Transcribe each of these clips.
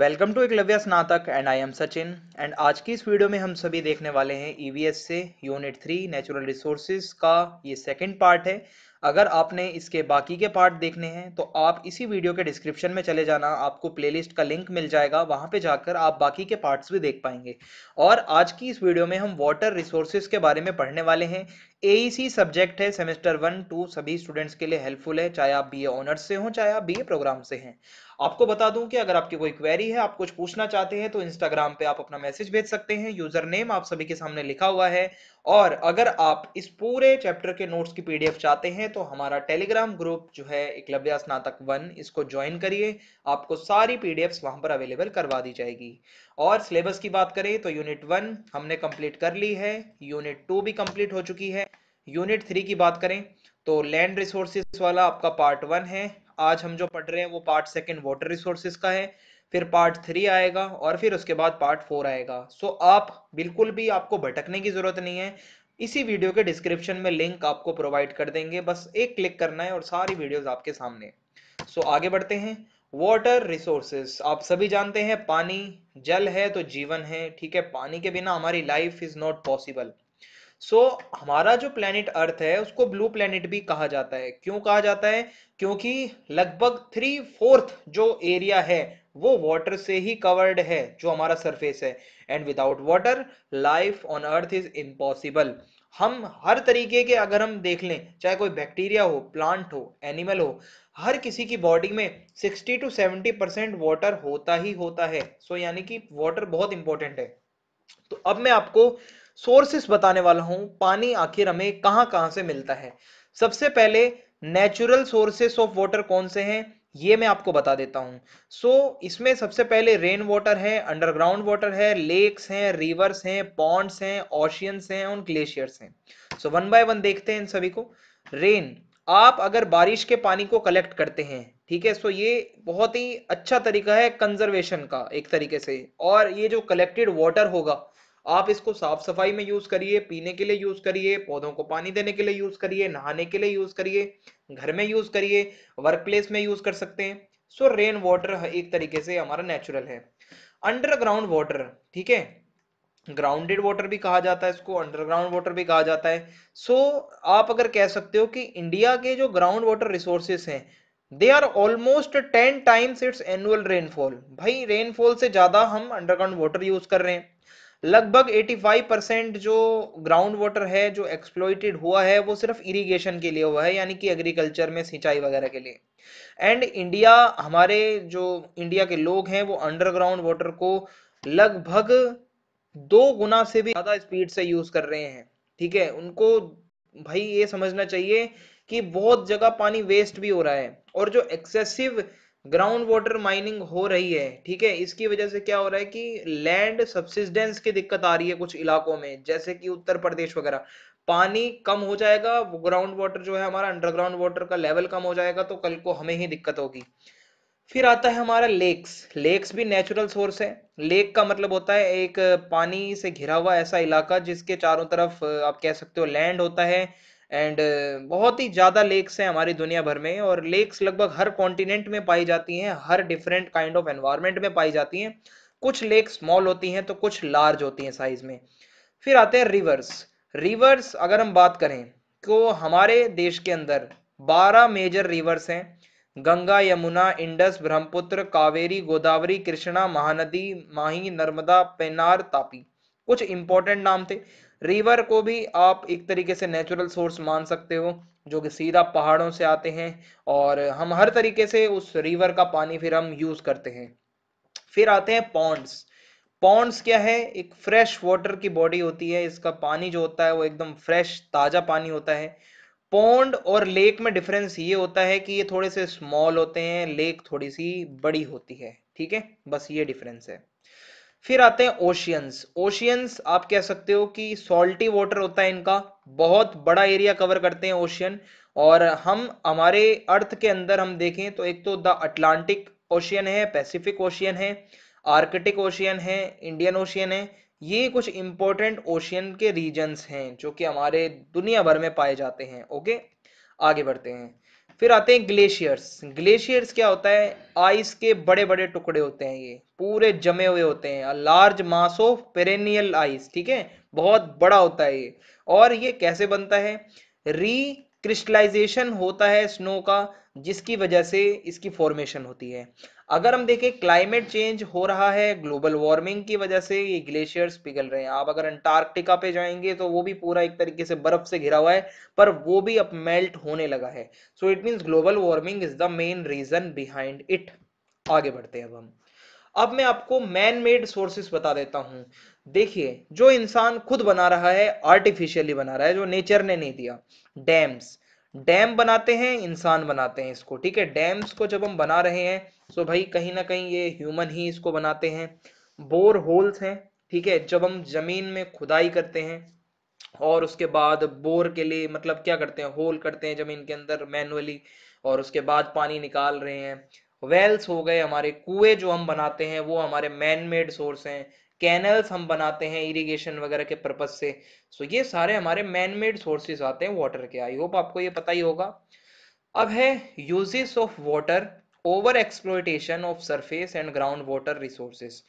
welcome to Eklavya स्नातक and I am Sachin and आज की इस वीडियो में हम सभी देखने वाले हैं ईवीएस e से यूनिट थ्री नेचुरल रिसोर्सेज का ये सेकंड पार्ट है अगर आपने इसके बाकी के पार्ट देखने हैं तो आप इसी वीडियो के डिस्क्रिप्शन में चले जाना आपको प्लेलिस्ट का लिंक मिल जाएगा वहां पे जाकर आप बाकी के पार्ट्स भी देख पाएंगे और आज की इस वीडियो में हम वाटर रिसोर्सेज के बारे में पढ़ने वाले हैं ए सब्जेक्ट e है सेमेस्टर वन टू सभी स्टूडेंट्स के लिए हेल्पफुल है चाहे आप बी ऑनर्स से हो चाहे आप बी प्रोग्राम से हैं आपको बता दूं कि अगर आपकी कोई क्वेरी है आप कुछ पूछना चाहते हैं तो इंस्टाग्राम पे आप अपना मैसेज भेज सकते हैं यूजर नेम आप सभी के सामने लिखा हुआ है और अगर आप इस पूरे चैप्टर के नोट्स की पीडीएफ चाहते हैं हैं तो हमारा टेलीग्राम ग्रुप जो है एकलव्या स्नातक वन इसको ज्वाइन करिए आपको सारी पीडीएफ्स वहां पर अवेलेबल करवा दी जाएगी और सिलेबस की बात करें तो यूनिट वन हमने कंप्लीट कर ली है यूनिट टू भी कंप्लीट हो चुकी है यूनिट थ्री की बात करें तो लैंड रिसोर्सेज वाला आपका पार्ट वन है आज हम जो पढ़ रहे हैं वो पार्ट सेकेंड वाटर रिसोर्सेज का है फिर पार्ट थ्री आएगा और फिर उसके बाद पार्ट फोर आएगा सो आप बिल्कुल भी आपको भटकने की ज़रूरत नहीं है इसी वीडियो के डिस्क्रिप्शन में लिंक आपको प्रोवाइड कर देंगे बस एक क्लिक करना है और सारी वीडियोस आपके सामने सो so, आगे बढ़ते हैं वाटर रिसोर्सेस आप सभी जानते हैं पानी जल है तो जीवन है ठीक है पानी के बिना हमारी life is not possible so so, हमारा जो प्लेनेट अर्थ है उसको ब्लू प्लेनेट भी कहा जाता है क्यों कहा जाता है क्योंकि लगभग थ्री फोर्थ जो एरिया है वो वाटर से ही कवर्ड है जो हमारा सरफेस है and without water life on earth is impossible हम हर तरीके के अगर हम देख लें चाहे कोई बैक्टीरिया हो प्लांट हो एनिमल हो हर किसी की बॉडी में 60 टू 70 परसेंट वाटर होता ही होता है सो so, यानी कि वाटर बहुत इंपॉर्टेंट है तो अब मैं आपको सोर्सेस बताने वाला हूं पानी आखिर हमें कहां कहां से मिलता है सबसे पहले नेचुरल सोर्सेस ऑफ वाटर कौन से हैं ये मैं आपको बता देता हूं सो so, इसमें सबसे पहले रेन वाटर है अंडरग्राउंड वाटर है लेक्स हैं रिवर्स हैं पॉन्ड्स हैं ओशियंस हैं और ग्लेशियर्स हैं सो वन बाय वन देखते हैं इन सभी को रेन आप अगर बारिश के पानी को कलेक्ट करते हैं ठीक है सो ये बहुत ही अच्छा तरीका है कंजर्वेशन का एक तरीके से और ये जो कलेक्टेड वाटर होगा आप इसको साफ सफाई में यूज करिए पीने के लिए यूज करिए पौधों को पानी देने के लिए यूज करिए नहाने के लिए यूज करिए घर में यूज करिए वर्क प्लेस में यूज कर सकते हैं सो रेन वाटर एक तरीके से हमारा नेचुरल है अंडरग्राउंड वाटर ठीक है ग्राउंडेड वाटर भी कहा जाता है इसको अंडरग्राउंड वाटर भी कहा जाता है सो so, आप अगर कह सकते हो कि इंडिया के जो ग्राउंड वाटर रिसोर्सेस हैं they are almost ten times its annual rainfall भाई रेनफॉल से ज्यादा हम अंडरग्राउंड वाटर यूज कर रहे हैं लगभग 85 परसेंट जो ग्राउंड वाटर है जो एक्सप्लोइटेड हुआ है वो सिर्फ इरिगेशन के लिए हुआ है यानी कि एग्रीकल्चर में सिंचाई वगैरह के लिए एंड इंडिया हमारे जो इंडिया के लोग हैं वो अंडरग्राउंड वाटर को लगभग दो गुना से भी ज़्यादा स्पीड से यूज़ कर रहे हैं ठीक है उनको भाई ये समझना चाहिए कि बहुत जगह पानी वेस्ट भी हो रहा है और जो एक्सेसिव ग्राउंड वाटर माइनिंग हो रही है ठीक है इसकी वजह से क्या हो रहा है कि लैंड सब्सिडेंस की दिक्कत आ रही है कुछ इलाकों में जैसे कि उत्तर प्रदेश वगैरह पानी कम हो जाएगा ग्राउंड वाटर जो है हमारा अंडरग्राउंड वाटर का लेवल कम हो जाएगा तो कल को हमें ही दिक्कत होगी फिर आता है हमारा लेक्स लेक्स भी नेचुरल सोर्स है लेक का मतलब होता है एक पानी से घिरा हुआ ऐसा इलाका जिसके चारों तरफ आप कह सकते हो लैंड होता है एंड uh, बहुत ही ज़्यादा लेक्स हैं हमारी दुनिया भर में और लेक्स लगभग हर कॉन्टिनेंट में पाई जाती हैं हर डिफरेंट काइंड ऑफ एनवायरमेंट में पाई जाती हैं कुछ लेक स्मॉल होती हैं तो कुछ लार्ज होती हैं साइज में फिर आते हैं रिवर्स रिवर्स अगर हम बात करें तो हमारे देश के अंदर बारह मेजर रिवर्स हैं गंगा यमुना इंडस ब्रह्मपुत्र कावेरी गोदावरी कृष्णा महानदी माही नर्मदा पेनार तापी कुछ इंपॉर्टेंट नाम थे रिवर को भी आप एक तरीके से नेचुरल सोर्स मान सकते हो जो कि सीधा पहाड़ों से आते हैं और हम हर तरीके से उस रिवर का पानी फिर हम यूज करते हैं फिर आते हैं पॉन्ड्स पॉन्ड्स क्या है एक फ्रेश वाटर की बॉडी होती है इसका पानी जो होता है वो एकदम फ्रेश ताजा पानी होता है पॉन्ड और लेक में डिफरेंस ये होता है कि ये थोड़े से स्मॉल होते हैं लेक थोड़ी सी बड़ी होती है ठीक है बस ये डिफरेंस है फिर आते हैं ओशियंस ओशियंस आप कह सकते हो कि सॉल्टी वाटर होता है इनका बहुत बड़ा एरिया कवर करते हैं ओशियन और हम हमारे अर्थ के अंदर हम देखें तो एक तो द अटलांटिक ओशियन है पैसिफिक ओशियन है आर्कटिक ओशियन है इंडियन ओशियन है ये कुछ इंपॉर्टेंट ओशियन के रीजन्स हैं जो कि हमारे दुनिया भर में पाए जाते हैं ओके आगे बढ़ते हैं फिर आते हैं ग्लेशियर्स ग्लेशियर्स क्या होता है आइस के बड़े बड़े टुकड़े होते हैं ये पूरे जमे हुए होते हैं large mass of perennial ice ठीक है बहुत बड़ा होता है ये और ये कैसे बनता है री क्रिस्टलाइजेशन होता है स्नो का जिसकी वजह से इसकी फॉर्मेशन होती है अगर हम देखें क्लाइमेट चेंज हो रहा है ग्लोबल वार्मिंग की वजह से ये ग्लेशियर्स पिघल रहे हैं आप अगर अंटार्कटिका पे जाएंगे तो वो भी पूरा एक तरीके से बर्फ से घिरा हुआ है पर वो भी अब मेल्ट होने लगा है so it means global warming is the main reason behind it आगे बढ़ते हैं अब हम अब मैं आपको मैन मेड सोर्सेस बता देता हूं देखिए जो इंसान खुद बना रहा है आर्टिफिशियली बना रहा है जो नेचर ने नहीं दिया डैम्स डैम बनाते हैं इंसान बनाते हैं इसको ठीक है डैम्स को जब हम बना रहे हैं तो भाई कहीं ना कहीं ये ह्यूमन ही इसको बनाते हैं बोर होल्स हैं ठीक है जब हम जमीन में खुदाई करते हैं और उसके बाद बोर के लिए मतलब क्या करते हैं होल करते हैं जमीन के अंदर मैनुअली और उसके बाद पानी निकाल रहे हैं वेल्स हो गए हमारे कुएं जो हम बनाते हैं वो हमारे मैन मेड सोर्स हैं कैनल्स हम बनाते हैं इरिगेशन वगैरह के पर्पज से सो ये सारे हमारे मैन मेड सोर्सेज आते हैं वाटर के आई होप आपको ये पता ही होगा अब है uses of water over exploitation of surface and ground water resources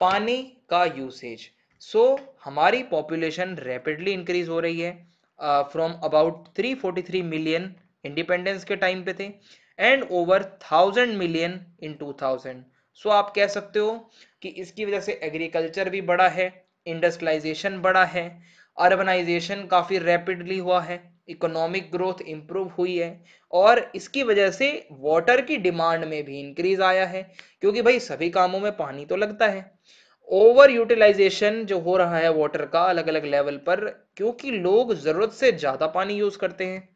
पानी का यूसेज सो so, हमारी पॉपुलेशन रैपिडली इंक्रीज हो रही है फ्रॉम अबाउट 343 मिलियन इंडिपेंडेंस के टाइम पे थे and over thousand million in two thousand so आप कह सकते हो कि इसकी वजह से एग्रीकल्चर भी बड़ा है इंडस्ट्रियलाइजेशन बड़ा है अर्बनाइजेशन काफ़ी रैपिडली हुआ है इकोनॉमिक ग्रोथ इम्प्रूव हुई है और इसकी वजह से वाटर की डिमांड में भी इंक्रीज आया है क्योंकि भाई सभी कामों में पानी तो लगता है ओवर यूटिलाइजेशन जो हो रहा है वाटर का अलग अलग लेवल पर क्योंकि लोग ज़रूरत से ज़्यादा पानी यूज़ करते हैं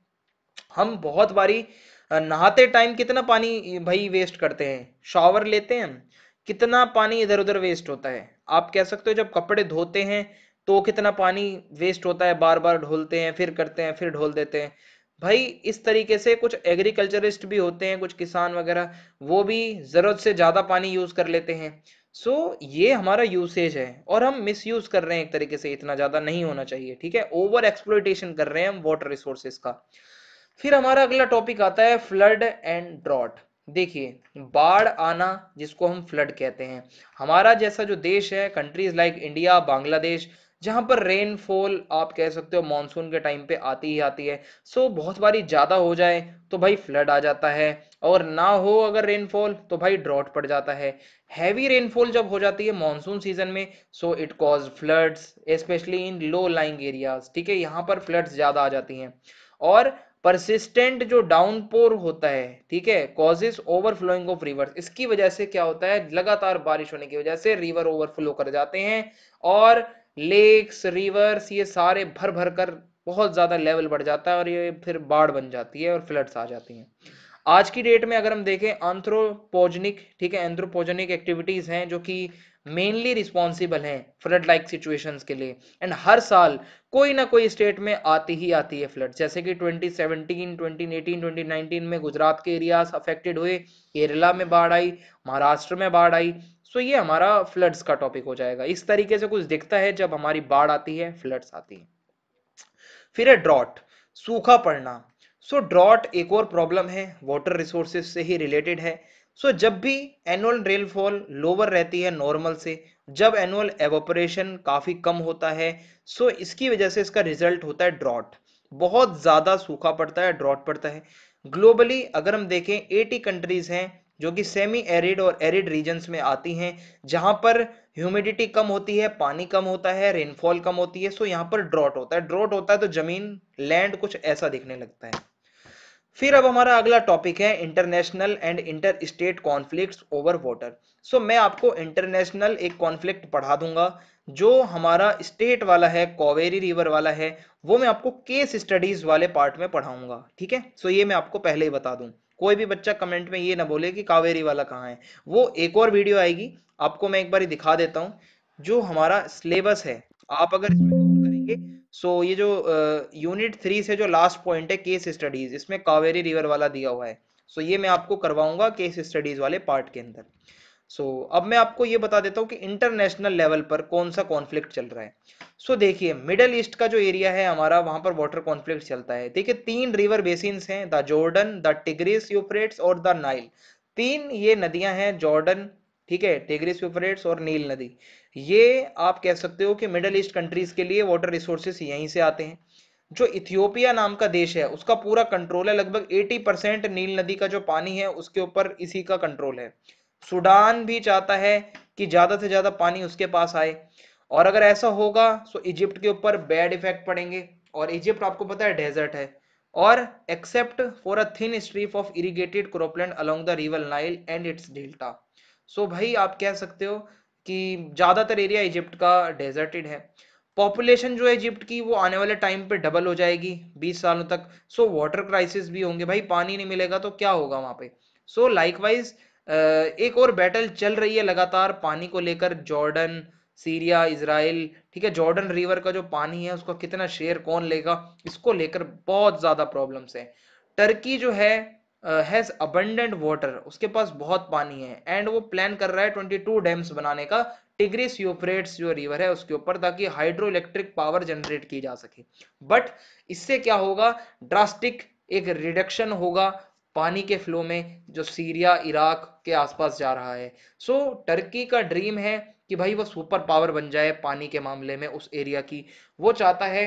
हम बहुत बारी नहाते टाइम कितना पानी भाई वेस्ट करते हैं शॉवर लेते हैं कितना पानी इधर उधर वेस्ट होता है आप कह सकते हो जब कपड़े धोते हैं तो कितना पानी वेस्ट होता है बार बार ढोलते हैं फिर करते हैं फिर ढोल देते हैं भाई इस तरीके से कुछ एग्रीकल्चरिस्ट भी होते हैं कुछ किसान वगैरह वो भी ज़रूरत से ज़्यादा पानी यूज़ कर लेते हैं सो so, ये हमारा यूसेज है और हम मिस यूज कर रहे हैं एक तरीके से इतना ज्यादा नहीं होना चाहिए ठीक है ओवर एक्सप्लोइटेशन कर रहे हैं हम वाटर रिसोर्सेज का फिर हमारा अगला टॉपिक आता है फ्लड एंड ड्रॉट देखिए बाढ़ आना जिसको हम फ्लड कहते हैं हमारा जैसा जो देश है कंट्रीज लाइक इंडिया बांग्लादेश जहाँ पर रेनफॉल आप कह सकते हो मानसून के टाइम पे आती ही आती है सो बहुत बारी ज़्यादा हो जाए तो भाई फ्लड आ जाता है और ना हो अगर रेनफॉल तो भाई ड्रॉट पड़ जाता है हैवी रेनफॉल जब हो जाती है मानसून सीजन में so it cause floods specially in low lying areas ठीक है यहाँ पर फ्लड्स ज़्यादा आ जाती हैं और परसिस्टेंट जो डाउनपोर होता है ठीक है कॉजिस ओवरफ्लोइंग ऑफ रिवर्स इसकी वजह से क्या होता है लगातार बारिश होने की वजह से रिवर ओवरफ्लो कर जाते हैं और लेक्स रिवर्स ये सारे भर भर कर बहुत ज़्यादा लेवल बढ़ जाता है और ये फिर बाढ़ बन जाती है और फ्लड्स आ जाती हैं आज की डेट में अगर हम देखें आंथ्रोपोजनिक ठीक है एंथ्रोपोजनिक एक्टिविटीज हैं जो कि मेनली रिस्पॉन्सिबल हैं फ्लड लाइक सिचुएशंस के लिए एंड हर साल कोई ना कोई स्टेट में आती ही आती है फ्लड जैसे कि 2017, 2018, 2019 में गुजरात के एरियाज अफेक्टेड हुए केरला में बाढ़ आई महाराष्ट्र में बाढ़ आई सो ये हमारा फ्लड्स का टॉपिक हो जाएगा इस तरीके से कुछ दिखता है जब हमारी बाढ़ आती है फ्लड्स आती है फिर है ड्रॉट सूखा पड़ना सो so, ड्रॉट एक और प्रॉब्लम है वाटर रिसोर्सेज से ही रिलेटेड है सो so, जब भी एनुअल रेनफॉल लोअर रहती है नॉर्मल से जब एनुअल एवोपरेशन काफ़ी कम होता है सो so इसकी वजह से इसका रिजल्ट होता है ड्रॉट बहुत ज़्यादा सूखा पड़ता है ड्रॉट पड़ता है ग्लोबली अगर हम देखें 80 कंट्रीज़ हैं जो कि सेमी एरिड और एरिड रीजन्स में आती हैं जहाँ पर ह्यूमिडिटी कम होती है पानी कम होता है रेनफॉल कम होती है सो यहाँ पर ड्रॉट होता है ड्रॉट होता है तो ज़मीन लैंड कुछ ऐसा दिखने लगता है फिर अब हमारा अगला टॉपिक है international and inter state conflict over water so मैं आपको इंटरनेशनल एक कॉन्फ्लिक्ट पढ़ा दूंगा जो हमारा स्टेट वाला है कॉवेरी रिवर वाला है वो मैं आपको केस स्टडीज वाले पार्ट में पढ़ाऊंगा ठीक है सो ये मैं आपको पहले ही बता दूं कोई भी बच्चा कमेंट में ये ना बोले कि कावेरी वाला कहाँ है वो एक और वीडियो आएगी आपको मैं एक बार दिखा देता हूँ जो हमारा सिलेबस है आप अगर इसमें करेंगे सो ये जो यूनिट थ्री से जो लास्ट पॉइंट है केस स्टडीज इसमें कावेरी रिवर वाला दिया हुआ है सो ये मैं आपको करवाऊंगा केस स्टडीज वाले पार्ट के अंदर सो so, अब मैं आपको ये बता देता हूँ कि इंटरनेशनल लेवल पर कौन सा कॉन्फ्लिक्ट चल रहा है सो so, देखिए मिडल ईस्ट का जो एरिया है हमारा वहां पर वाटर कॉन्फ्लिक्ट चलता है देखिए तीन रिवर बेसिन हैं the Jordan the Tigris Euphrates और द नाइल तीन ये नदियां हैं जॉर्डन ठीक है टेग्रिस पिपरेट्स और नील नदी ये आप कह सकते हो कि मिडल ईस्ट कंट्रीज के लिए वाटर रिसोर्सेस यहीं से आते हैं जो इथियोपिया नाम का देश है उसका पूरा कंट्रोल है लगभग 80 परसेंट नील नदी का जो पानी है उसके ऊपर इसी का कंट्रोल है सूडान भी चाहता है कि ज़्यादा से ज़्यादा पानी उसके पास आए और अगर ऐसा होगा तो इजिप्ट के ऊपर बैड इफेक्ट पड़ेंगे और इजिप्ट आपको पता है डेजर्ट है और except for a thin strip of irrigated cropland along the river Nile and its delta so so भाई आप कह सकते हो कि ज़्यादातर एरिया इजिप्ट का डेजर्टेड है पॉपुलेशन जो है इजिप्ट की वो आने वाले टाइम पे डबल हो जाएगी 20 सालों तक सो वाटर क्राइसिस भी होंगे भाई पानी नहीं मिलेगा तो क्या होगा वहाँ पे सो so, लाइकवाइज एक और बैटल चल रही है लगातार पानी को लेकर जॉर्डन सीरिया इसराइल ठीक है जॉर्डन रिवर का जो पानी है उसका कितना शेयर कौन लेगा इसको लेकर बहुत ज़्यादा प्रॉब्लम्स हैं टर्की जो है हैज अबंडेंट वाटर उसके पास बहुत पानी है एंड वो प्लान कर रहा है टू डैम्स बनाने का टिग्रिस यूफ्रेट्स जो रिवर है उसके ऊपर ताकि हाइड्रो इलेक्ट्रिक पावर जनरेट की जा सके बट इससे क्या होगा ड्रास्टिक एक रिडक्शन होगा पानी के फ्लो में जो सीरिया इराक के आसपास जा रहा है सो so, टर्की का ड्रीम है कि भाई वो सुपर पावर बन जाए पानी के मामले में उस एरिया की वो चाहता है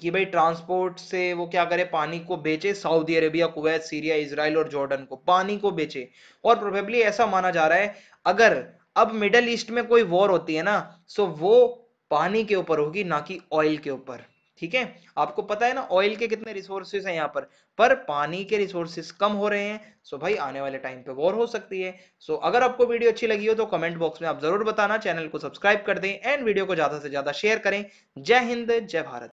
कि भाई ट्रांसपोर्ट से वो क्या करे पानी को बेचे Saudi Arabia Kuwait Syria Israel और जॉर्डन को पानी को बेचे और प्रोबेबली ऐसा माना जा रहा है अगर अब मिडल ईस्ट में कोई वॉर होती है ना सो वो पानी के ऊपर होगी ना कि ऑयल के ऊपर ठीक है आपको पता है ना ऑयल के कितने रिसोर्सेस हैं यहाँ पर पर पानी के रिसोर्सेस कम हो रहे हैं सो भाई आने वाले टाइम पे वॉर हो सकती है सो अगर आपको वीडियो अच्छी लगी हो तो कमेंट बॉक्स में आप जरूर बताना चैनल को सब्सक्राइब कर दें एंड वीडियो को ज्यादा से ज्यादा शेयर करें जय हिंद जय भारत